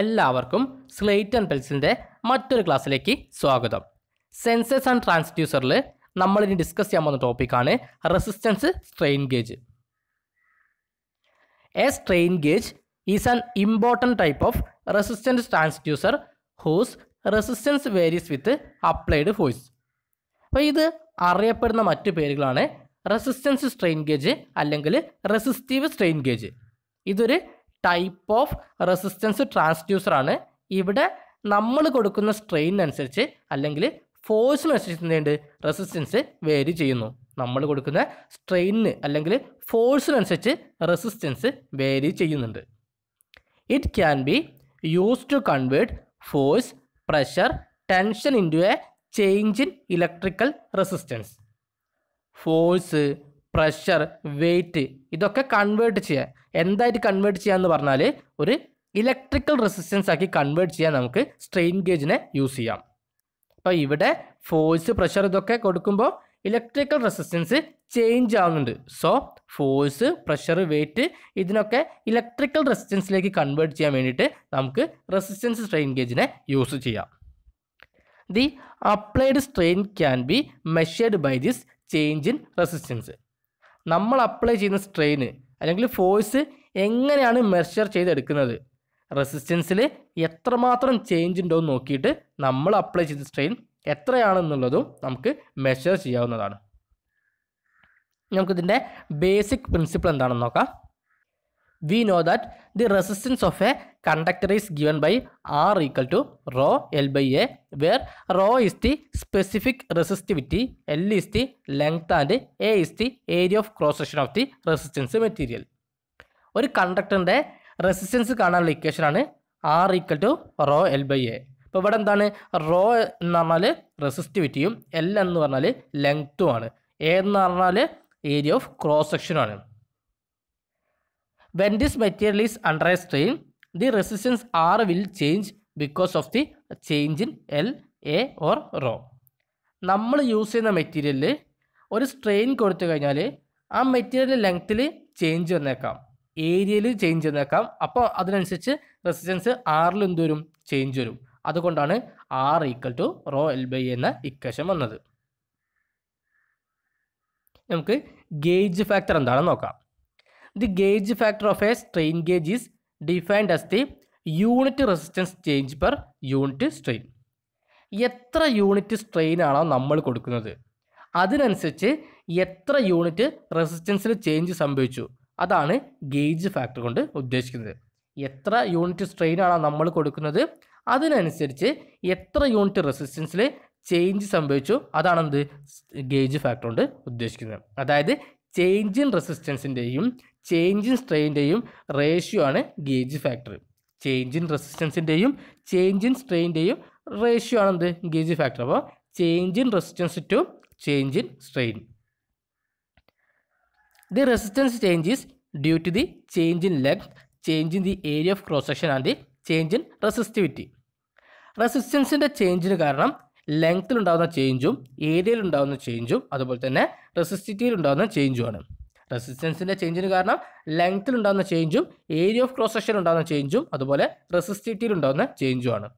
എല്ലാവർക്കും slate and പെൽസിൻ്റെ മറ്റൊരു ക്ലാസ്സിലേക്ക് സ്വാഗതം സെൻസസ് ആൻഡ് ട്രാൻസ്ഡ്യൂസറിൽ നമ്മളിനി ഡിസ്കസ് ചെയ്യാൻ പോകുന്ന ടോപ്പിക്കാണ് resistance strain gauge a strain gauge is an important type of resistance transducer whose resistance varies with applied force അപ്പോൾ ഇത് അറിയപ്പെടുന്ന മറ്റു പേരുകളാണ് റെസിസ്റ്റൻസ് സ്ട്രെയിൻ ഗേജ് അല്ലെങ്കിൽ റെസിസ്റ്റീവ് സ്ട്രെയിൻ ഗേജ് ഇതൊരു ടൈപ്പ് ഓഫ് റെസിസ്റ്റൻസ് ട്രാൻസ്ഡ്യൂസർ ആണ് ഇവിടെ നമ്മൾ കൊടുക്കുന്ന സ്ട്രെയിൻ അനുസരിച്ച് അല്ലെങ്കിൽ ഫോഴ്സിനനുസരിച്ച് എന്തുണ്ട് റെസിസ്റ്റൻസ് വേരി ചെയ്യുന്നു നമ്മൾ കൊടുക്കുന്ന സ്ട്രെയിനിന് അല്ലെങ്കിൽ ഫോഴ്സിനനുസരിച്ച് റെസിസ്റ്റൻസ് വേരി ചെയ്യുന്നുണ്ട് it can be use to convert force pressure tension into a change in electrical resistance force pressure weight ഇതൊക്കെ കൺവേർട്ട് ചെയ്യാൻ എന്തായിട്ട് കൺവേർട്ട് ചെയ്യാന്ന് പറഞ്ഞാൽ ഒരു ഇലക്ട്രിക്കൽ റെസിസ്റ്റൻസ് ആക്കി കൺവേർട്ട് ചെയ്യാൻ നമുക്ക് സ്ട്രെയിൻ ഗേജിനെ യൂസ് ചെയ്യാം അപ്പോൾ ഇവിടെ ഫോഴ്സ് പ്രഷർ ഇതൊക്കെ കൊടുക്കുമ്പോൾ ഇലക്ട്രിക്കൽ റെസിസ്റ്റൻസ് ചേഞ്ച് ആവുന്നുണ്ട് സോ ഫോഴ്സ് പ്രഷർ വെയിറ്റ് ഇതിനൊക്കെ ഇലക്ട്രിക്കൽ റെസിസ്റ്റൻസിലേക്ക് കൺവേർട്ട് ചെയ്യാൻ വേണ്ടിയിട്ട് നമുക്ക് റെസിസ്റ്റൻസ് സ്ട്രെയിൻ ഗേജിനെ യൂസ് ചെയ്യാം the applied strain can be measured by this change in resistance നമ്മൾ അപ്ലൈ ചെയ്യുന്ന സ്ട്രെയിന് അല്ലെങ്കിൽ ഫോഴ്സ് എങ്ങനെയാണ് മെഷർ ചെയ്തെടുക്കുന്നത് റെസിസ്റ്റൻസിൽ എത്രമാത്രം ചേഞ്ച് ഉണ്ടോ എന്ന് നോക്കിയിട്ട് നമ്മൾ അപ്ലൈ ചെയ്ത സ്ട്രെയിൻ എത്രയാണെന്നുള്ളതും നമുക്ക് മെഷർ ചെയ്യാവുന്നതാണ് നമുക്കിതിൻ്റെ ബേസിക് പ്രിൻസിപ്പിൾ എന്താണെന്ന് നോക്കാം we know that the resistance of a conductor is given by R equal to rho L by A where rho is the specific resistivity, L is the length and A is the area of cross section of the resistance material. ഒരു കണ്ടക്ടറിൻ്റെ resistance കാണാനുള്ള ഇക്വേഷനാണ് R equal to rho L by A അപ്പോൾ ഇവിടെ എന്താണ് raw എന്ന് പറഞ്ഞാൽ റെസിസ്റ്റിവിറ്റിയും L എന്ന് പറഞ്ഞാൽ ലെങ്ത്തുമാണ് എ എന്ന് പറഞ്ഞാൽ ഏരിയ ഓഫ് ക്രോസ് സെക്ഷനുമാണ് when this material is under strain the resistance r will change because of the change in l A or rho നമ്മൾ യൂസ് ചെയ്യുന്ന മെറ്റീരിയലിൽ ഒരു സ്ട്രെയിൻ കൊടുത്തു കഴിഞ്ഞാൽ ആ മെറ്റീരിയലിൻ്റെ ലെങ്ത്തിൽ ചേഞ്ച് വന്നേക്കാം ഏരിയയിൽ ചേഞ്ച് വന്നേക്കാം അപ്പോൾ അതിനനുസരിച്ച് റെസിസ്റ്റൻസ് ആറിൽ എന്ത് വരും ചേഞ്ച് വരും അതുകൊണ്ടാണ് R equal to rho L by എന്ന ഇക്വേഷൻ വന്നത് നമുക്ക് ഗേജ് ഫാക്ടർ എന്താണെന്ന് നോക്കാം the gauge factor of a strain gauge is defined as the unit resistance change per unit strain എത്ര യൂണിറ്റ് സ്ട്രെയിൻ ആണോ നമ്മൾ കൊടുക്കുന്നത് അതിനനുസരിച്ച് എത്ര യൂണിറ്റ് റെസിസ്റ്റൻസിൽ ചേഞ്ച് സംഭവിച്ചു അതാണ് ഗേജ് ഫാക്ടർ കൊണ്ട് ഉദ്ദേശിക്കുന്നത് എത്ര യൂണിറ്റ് സ്ട്രെയിൻ ആണോ നമ്മൾ കൊടുക്കുന്നത് അതിനനുസരിച്ച് എത്ര യൂണിറ്റ് റെസിസ്റ്റൻസിൽ ചേഞ്ച് സംഭവിച്ചു അതാണ് എന്ത് ഗേജ് ഫാക്ടർ കൊണ്ട് ഉദ്ദേശിക്കുന്നത് അതായത് ചേഞ്ച് ഇൻ റെസിസ്റ്റൻസിൻ്റെയും ചേഞ്ച് ഇൻ സ്ട്രെയിൻ്റെയും റേഷ്യോ ആണ് ഗേജ് ഫാക്ടർ ചേഞ്ച് ഇൻ റെസിസ്റ്റൻസിൻ്റെയും ചേഞ്ച് ഇൻ സ്ട്രെയിൻ്റെയും റേഷ്യോ ആണ് എന്ത് ഗേജ് ഫാക്ടർ അപ്പോൾ change in resistance to change in strain the resistance change is due to the change in length change in the area of cross section and the change in resistivity റെസിസ്റ്റൻസിൻ്റെ ചേഞ്ചിന് കാരണം ലെങ്ത്തിലുണ്ടാകുന്ന ചേഞ്ചും ഏരിയയിലുണ്ടാകുന്ന ചേഞ്ചും അതുപോലെ തന്നെ റെസിസ്റ്റിറ്റിയിലുണ്ടാകുന്ന ചേഞ്ചുമാണ് റെസിസ്റ്റൻസിൻ്റെ ചേഞ്ചിന് കാരണം ലെങ്ത്തിൽ ഉണ്ടാകുന്ന ചേഞ്ചും ഏരിയ ഓഫ് ക്രോസ് സെക്ഷൻ ഉണ്ടാകുന്ന ചേഞ്ചും അതുപോലെ റെസിസ്റ്റിവിറ്റിയിൽ ഉണ്ടാകുന്ന ചേഞ്ചുമാണ്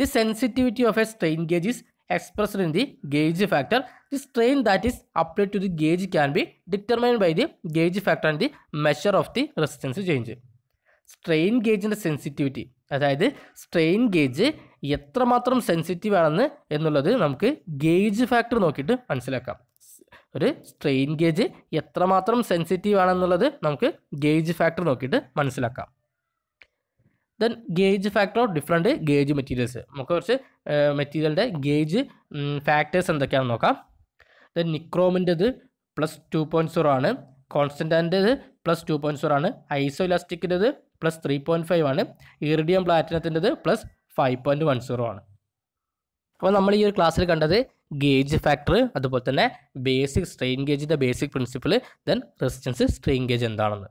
the sensitivity of a strain gauge is expressed in the gauge factor the strain that is applied to the gauge can be determined by the gauge factor and the measure of the resistance change strain ഗേജിൻ്റെ sensitivity അതായത് strain gauge എത്രമാത്രം sensitive ആണെന്ന് എന്നുള്ളത് നമുക്ക് gauge factor നോക്കിയിട്ട് മനസ്സിലാക്കാം ഒരു strain gauge എത്രമാത്രം സെൻസിറ്റീവ് ആണെന്നുള്ളത് നമുക്ക് ഗേജ് ഫാക്ടർ നോക്കിയിട്ട് മനസ്സിലാക്കാം then gauge factor of different gauge materials നമുക്ക് കുറച്ച് മെറ്റീരിയലിൻ്റെ ഗേജ് ഫാക്ടേഴ്സ് എന്തൊക്കെയാണെന്ന് നോക്കാം ദെൻ നിക്രോമിൻ്റെത് പ്ലസ് ടു പോയിൻറ്റ് സീറോ ആണ് കോൺസ്റ്റൻറ്റാൻ്റെത് പ്ലസ് ടു പോയിൻറ്റ് സീറോ ആണ് ഐസോ ഇലാസ്റ്റിക്കിൻ്റെത് പ്ലസ് ത്രീ പോയിൻറ്റ് ഫൈവ് ആണ് ഇറിഡിയം പ്ലാറ്റിനത്തിൻ്റെത് plus five point one zero ആണ് അപ്പോൾ നമ്മൾ ഈ ഒരു ക്ലാസ്സിൽ കണ്ടത് ഗേജ് ഫാക്ടർ അതുപോലെ തന്നെ ബേസിക് സ്ട്രെയിൻ ഗേജിൻ്റെ basic principle then resistance strain gauge എന്താണെന്ന്